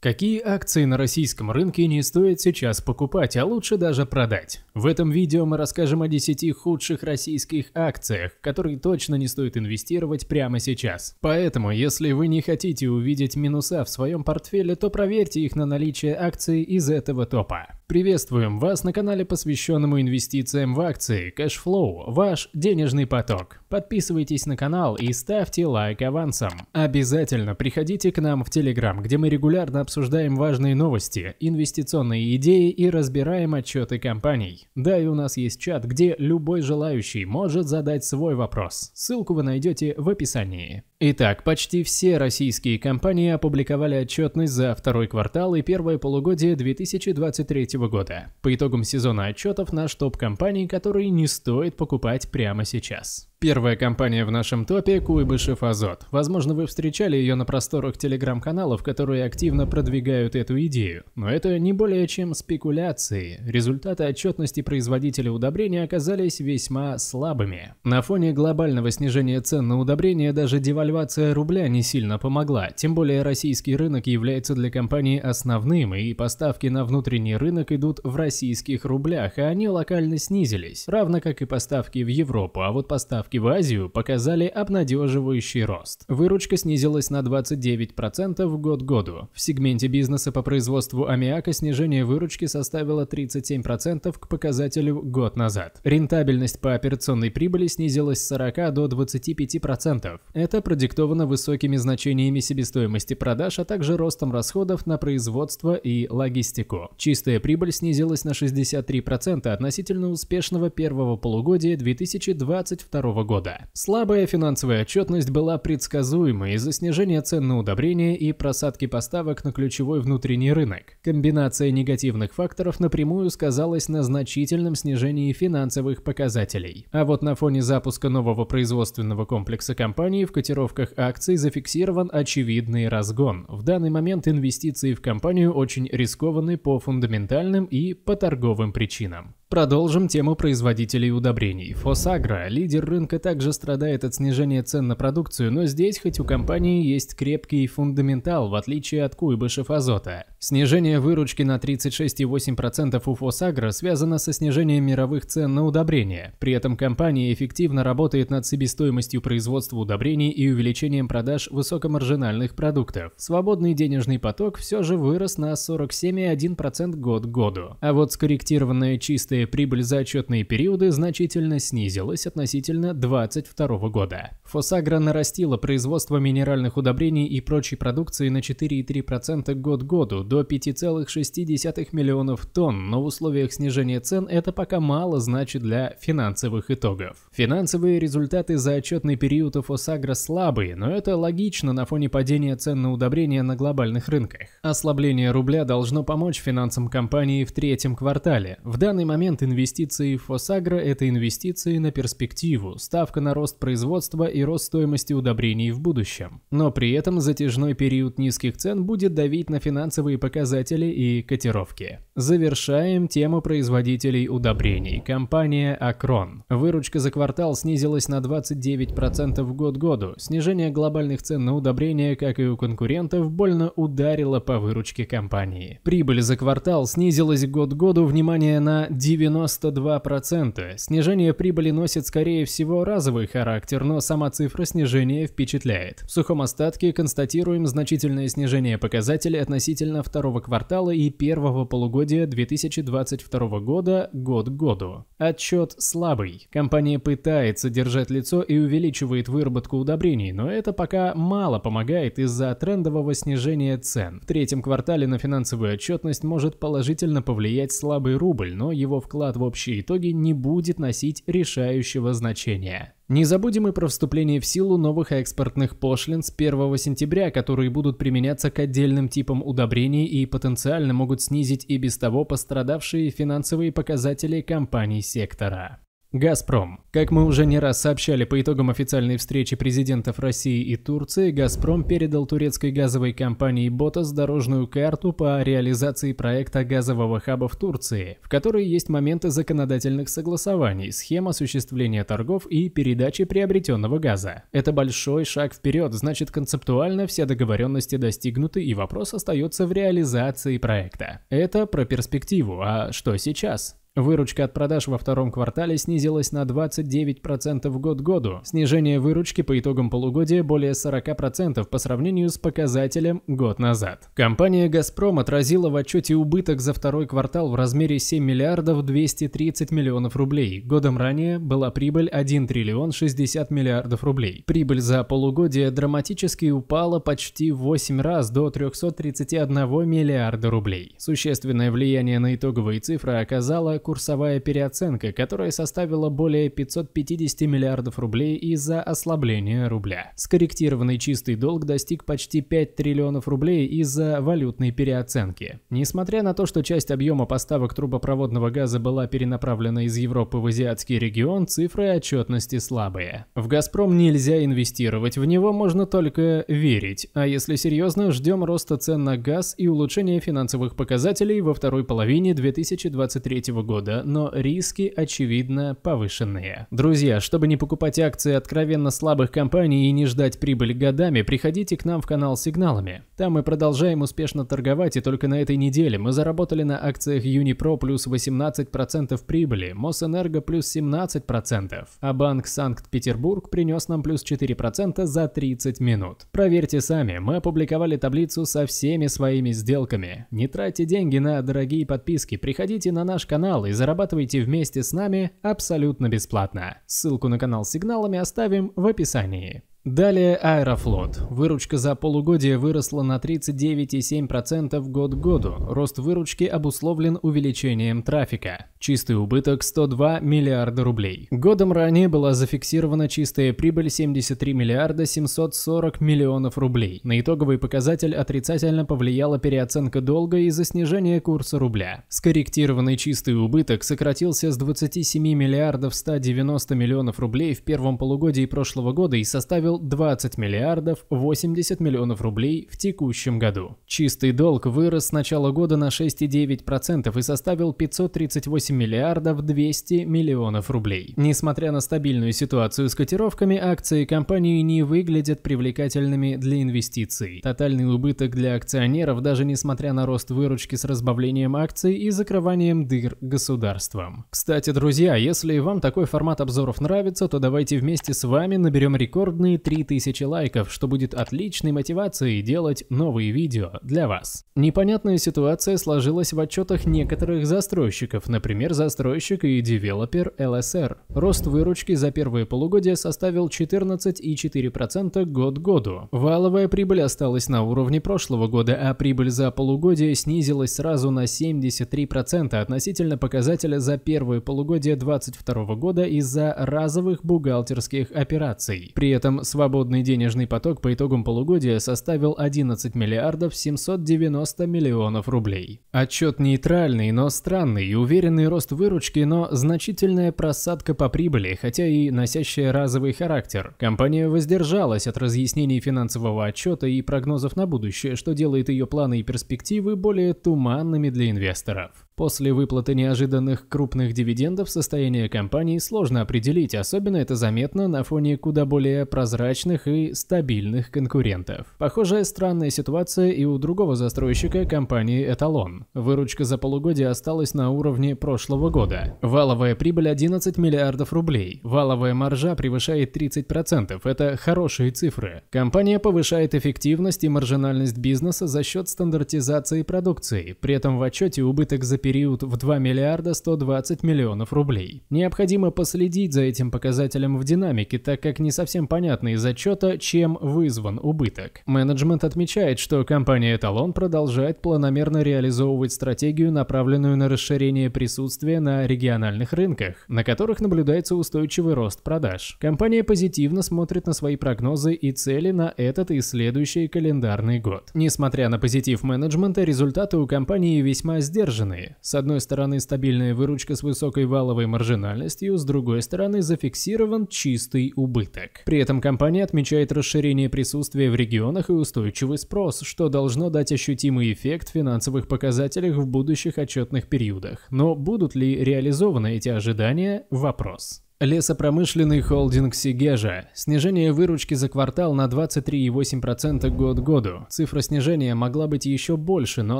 Какие акции на российском рынке не стоит сейчас покупать, а лучше даже продать? В этом видео мы расскажем о 10 худших российских акциях, в которые точно не стоит инвестировать прямо сейчас. Поэтому, если вы не хотите увидеть минуса в своем портфеле, то проверьте их на наличие акций из этого топа. Приветствуем вас на канале, посвященному инвестициям в акции, кэшфлоу, ваш денежный поток. Подписывайтесь на канал и ставьте лайк авансом. Обязательно приходите к нам в Telegram, где мы регулярно обсуждаем важные новости, инвестиционные идеи и разбираем отчеты компаний. Да, и у нас есть чат, где любой желающий может задать свой вопрос. Ссылку вы найдете в описании. Итак, почти все российские компании опубликовали отчетность за второй квартал и первое полугодие 2023 года. По итогам сезона отчетов наш топ компаний, которые не стоит покупать прямо сейчас. Первая компания в нашем топе – Куйбышев Азот. Возможно, вы встречали ее на просторах телеграм-каналов, которые активно продвигают эту идею. Но это не более чем спекуляции. Результаты отчетности производителя удобрения оказались весьма слабыми. На фоне глобального снижения цен на удобрения даже девальвация рубля не сильно помогла. Тем более российский рынок является для компании основным, и поставки на внутренний рынок идут в российских рублях, а они локально снизились. Равно как и поставки в Европу, а вот поставки поставки в Азию показали обнадеживающий рост. Выручка снизилась на 29% год-году. В сегменте бизнеса по производству аммиака снижение выручки составило 37% к показателю год назад. Рентабельность по операционной прибыли снизилась с 40 до 25%. Это продиктовано высокими значениями себестоимости продаж, а также ростом расходов на производство и логистику. Чистая прибыль снизилась на 63% относительно успешного первого полугодия 2022 2008 года. Слабая финансовая отчетность была предсказуема из-за снижения цен на удобрения и просадки поставок на ключевой внутренний рынок. Комбинация негативных факторов напрямую сказалась на значительном снижении финансовых показателей. А вот на фоне запуска нового производственного комплекса компании в котировках акций зафиксирован очевидный разгон. В данный момент инвестиции в компанию очень рискованы по фундаментальным и по торговым причинам. Продолжим тему производителей удобрений. Фосагра, лидер рынка, также страдает от снижения цен на продукцию, но здесь хоть у компании есть крепкий фундаментал, в отличие от куйбышев азота. Снижение выручки на 36,8% у Фосагра связано со снижением мировых цен на удобрения. При этом компания эффективно работает над себестоимостью производства удобрений и увеличением продаж высокомаржинальных продуктов. Свободный денежный поток все же вырос на 47,1% год к году. А вот скорректированная чистая годы прибыль за отчетные периоды значительно снизилась относительно 2022 года. Фосагра нарастила производство минеральных удобрений и прочей продукции на 4,3% год-году до 5,6 миллионов тонн, но в условиях снижения цен это пока мало значит для финансовых итогов. Финансовые результаты за отчетный период у Фосагра слабые, но это логично на фоне падения цен на удобрения на глобальных рынках. Ослабление рубля должно помочь финансам компании в третьем квартале. В данный момент момент инвестиции в Фосагро – это инвестиции на перспективу, ставка на рост производства и рост стоимости удобрений в будущем. Но при этом затяжной период низких цен будет давить на финансовые показатели и котировки. Завершаем тему производителей удобрений. Компания Акрон. Выручка за квартал снизилась на 29% год-году. Снижение глобальных цен на удобрения, как и у конкурентов, больно ударило по выручке компании. Прибыль за квартал снизилась год-году, внимание, на 9 92%. Снижение прибыли носит, скорее всего, разовый характер, но сама цифра снижения впечатляет. В сухом остатке констатируем значительное снижение показателей относительно второго квартала и первого полугодия 2022 года год к году. Отчет слабый. Компания пытается держать лицо и увеличивает выработку удобрений, но это пока мало помогает из-за трендового снижения цен. В третьем квартале на финансовую отчетность может положительно повлиять слабый рубль, но его вклад в общие итоги не будет носить решающего значения. Не забудем и про вступление в силу новых экспортных пошлин с 1 сентября, которые будут применяться к отдельным типам удобрений и потенциально могут снизить и без того пострадавшие финансовые показатели компаний сектора. «Газпром». Как мы уже не раз сообщали по итогам официальной встречи президентов России и Турции, «Газпром» передал турецкой газовой компании «Ботас» дорожную карту по реализации проекта газового хаба в Турции, в которой есть моменты законодательных согласований, схем осуществления торгов и передачи приобретенного газа. Это большой шаг вперед, значит концептуально все договоренности достигнуты и вопрос остается в реализации проекта. Это про перспективу, а что сейчас? Выручка от продаж во втором квартале снизилась на 29% год-году. Снижение выручки по итогам полугодия более 40% по сравнению с показателем год назад. Компания «Газпром» отразила в отчете убыток за второй квартал в размере 7 миллиардов 230 миллионов рублей. Годом ранее была прибыль 1 триллион 60 миллиардов рублей. Прибыль за полугодие драматически упала почти в 8 раз до 331 миллиарда рублей. Существенное влияние на итоговые цифры оказало курсовая переоценка, которая составила более 550 миллиардов рублей из-за ослабления рубля. Скорректированный чистый долг достиг почти 5 триллионов рублей из-за валютной переоценки. Несмотря на то, что часть объема поставок трубопроводного газа была перенаправлена из Европы в азиатский регион, цифры отчетности слабые. В «Газпром» нельзя инвестировать, в него можно только верить. А если серьезно, ждем роста цен на газ и улучшения финансовых показателей во второй половине 2023 года года, но риски, очевидно, повышенные. Друзья, чтобы не покупать акции откровенно слабых компаний и не ждать прибыли годами, приходите к нам в канал с сигналами. Там мы продолжаем успешно торговать, и только на этой неделе мы заработали на акциях Unipro плюс 18% прибыли, Мосэнерго плюс 17%, а банк Санкт-Петербург принес нам плюс 4% за 30 минут. Проверьте сами, мы опубликовали таблицу со всеми своими сделками. Не тратьте деньги на дорогие подписки, приходите на наш канал, канал и зарабатывайте вместе с нами абсолютно бесплатно. Ссылку на канал с сигналами оставим в описании. Далее Аэрофлот. Выручка за полугодие выросла на 39,7% год к году. Рост выручки обусловлен увеличением трафика. Чистый убыток 102 миллиарда рублей. Годом ранее была зафиксирована чистая прибыль 73 миллиарда 740 миллионов рублей. На итоговый показатель отрицательно повлияла переоценка долга из-за снижения курса рубля. Скорректированный чистый убыток сократился с 27 миллиардов 190 миллионов рублей в первом полугодии прошлого года и составил составил 20 миллиардов 80 миллионов рублей в текущем году. Чистый долг вырос с начала года на 6,9% и составил 538 миллиардов 200 миллионов рублей. Несмотря на стабильную ситуацию с котировками, акции компании не выглядят привлекательными для инвестиций. Тотальный убыток для акционеров, даже несмотря на рост выручки с разбавлением акций и закрыванием дыр государством. Кстати, друзья, если вам такой формат обзоров нравится, то давайте вместе с вами наберем рекордные 3000 лайков, что будет отличной мотивацией делать новые видео для вас. Непонятная ситуация сложилась в отчетах некоторых застройщиков, например, застройщик и девелопер LSR. Рост выручки за первое полугодие составил 14,4% год году. Валовая прибыль осталась на уровне прошлого года, а прибыль за полугодие снизилась сразу на 73% относительно показателя за первое полугодие 2022 года из-за разовых бухгалтерских операций. При этом свободный денежный поток по итогам полугодия составил 11 миллиардов 790 миллионов рублей. Отчет нейтральный, но странный, уверенный рост выручки, но значительная просадка по прибыли, хотя и носящая разовый характер. Компания воздержалась от разъяснений финансового отчета и прогнозов на будущее, что делает ее планы и перспективы более туманными для инвесторов. После выплаты неожиданных крупных дивидендов состояние компании сложно определить, особенно это заметно на фоне куда более прозрачных и стабильных конкурентов. Похожая странная ситуация и у другого застройщика компании «Эталон». Выручка за полугодие осталась на уровне прошлого года. Валовая прибыль 11 миллиардов рублей. Валовая маржа превышает 30%. Это хорошие цифры. Компания повышает эффективность и маржинальность бизнеса за счет стандартизации продукции. При этом в отчете убыток за период период в 2 миллиарда 120 миллионов рублей. Необходимо последить за этим показателем в динамике, так как не совсем понятно из отчета, чем вызван убыток. Менеджмент отмечает, что компания «Эталон» продолжает планомерно реализовывать стратегию, направленную на расширение присутствия на региональных рынках, на которых наблюдается устойчивый рост продаж. Компания позитивно смотрит на свои прогнозы и цели на этот и следующий календарный год. Несмотря на позитив менеджмента, результаты у компании весьма сдержанные. С одной стороны стабильная выручка с высокой валовой маржинальностью, с другой стороны зафиксирован чистый убыток. При этом компания отмечает расширение присутствия в регионах и устойчивый спрос, что должно дать ощутимый эффект в финансовых показателях в будущих отчетных периодах. Но будут ли реализованы эти ожидания – вопрос. Лесопромышленный холдинг Сигежа. Снижение выручки за квартал на 23,8% год году. Цифра снижения могла быть еще больше, но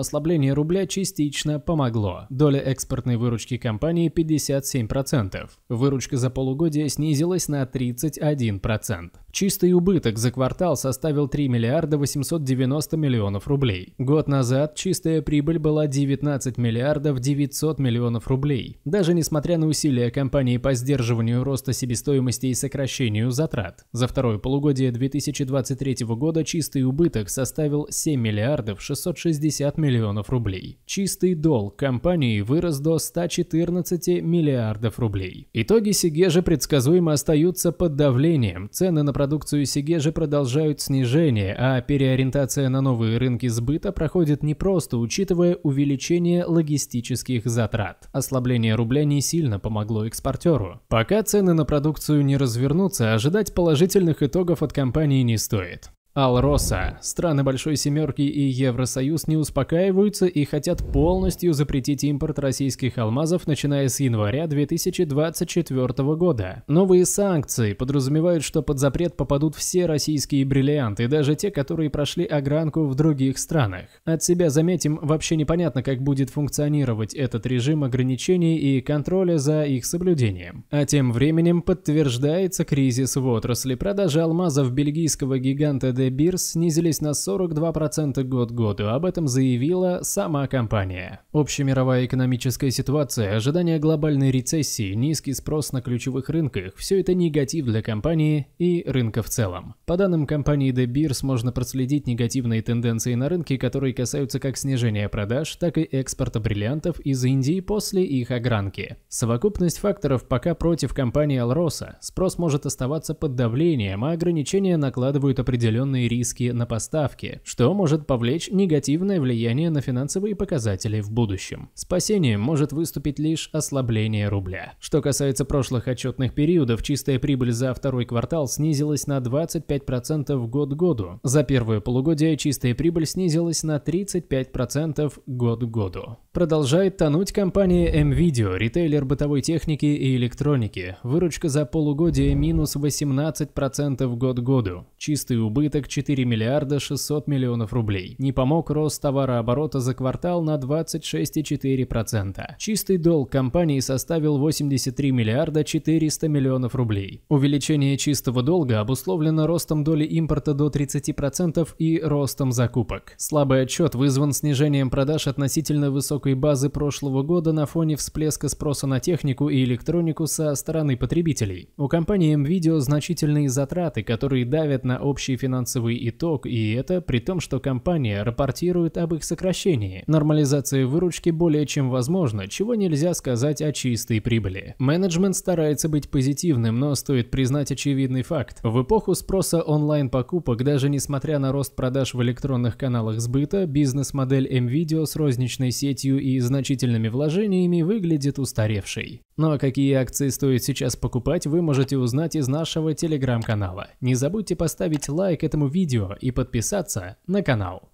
ослабление рубля частично помогло. Доля экспортной выручки компании 57%. Выручка за полугодие снизилась на 31%. Чистый убыток за квартал составил 3 миллиарда 890 миллионов рублей. Год назад чистая прибыль была 19 миллиардов 900 миллионов рублей. Даже несмотря на усилия компании по сдерживанию снижению роста себестоимости и сокращению затрат. За второе полугодие 2023 года чистый убыток составил 7 миллиардов 660 миллионов рублей. Чистый долг компании вырос до 114 миллиардов рублей. Итоги Сигежи предсказуемо остаются под давлением. Цены на продукцию Сигежи продолжают снижение, а переориентация на новые рынки сбыта проходит непросто, учитывая увеличение логистических затрат. Ослабление рубля не сильно помогло экспортеру. Пока цены на продукцию не развернутся, ожидать положительных итогов от компании не стоит. Алроса, страны Большой Семерки и Евросоюз не успокаиваются и хотят полностью запретить импорт российских алмазов, начиная с января 2024 года. Новые санкции подразумевают, что под запрет попадут все российские бриллианты, даже те, которые прошли огранку в других странах. От себя заметим, вообще непонятно, как будет функционировать этот режим ограничений и контроля за их соблюдением. А тем временем подтверждается кризис в отрасли. Продажи алмазов бельгийского гиганта Доходы снизились на 42% год году, об этом заявила сама компания. Общемировая экономическая ситуация, ожидание глобальной рецессии, низкий спрос на ключевых рынках – все это негатив для компании и рынка в целом. По данным компании De можно проследить негативные тенденции на рынке, которые касаются как снижения продаж, так и экспорта бриллиантов из Индии после их огранки. Совокупность факторов пока против компании Алроса. Спрос может оставаться под давлением, а ограничения накладывают определенные определенные риски на поставки, что может повлечь негативное влияние на финансовые показатели в будущем. Спасением может выступить лишь ослабление рубля. Что касается прошлых отчетных периодов, чистая прибыль за второй квартал снизилась на 25% год-году. За первое полугодие чистая прибыль снизилась на 35% год-году. Продолжает тонуть компания MVideo, ритейлер бытовой техники и электроники. Выручка за полугодие минус 18% год-году. Чистый убыток убыток 4 миллиарда 600 миллионов рублей. Не помог рост товарооборота за квартал на 26,4%. Чистый долг компании составил 83 миллиарда 400 миллионов рублей. Увеличение чистого долга обусловлено ростом доли импорта до 30% и ростом закупок. Слабый отчет вызван снижением продаж относительно высокой базы прошлого года на фоне всплеска спроса на технику и электронику со стороны потребителей. У компании MVideo значительные затраты, которые давят на общие финансовые финансовый итог, и это при том, что компания рапортирует об их сокращении. Нормализация выручки более чем возможна, чего нельзя сказать о чистой прибыли. Менеджмент старается быть позитивным, но стоит признать очевидный факт. В эпоху спроса онлайн-покупок, даже несмотря на рост продаж в электронных каналах сбыта, бизнес-модель MVideo с розничной сетью и значительными вложениями выглядит устаревшей. Ну а какие акции стоит сейчас покупать, вы можете узнать из нашего телеграм-канала. Не забудьте поставить лайк этому этому видео и подписаться на канал.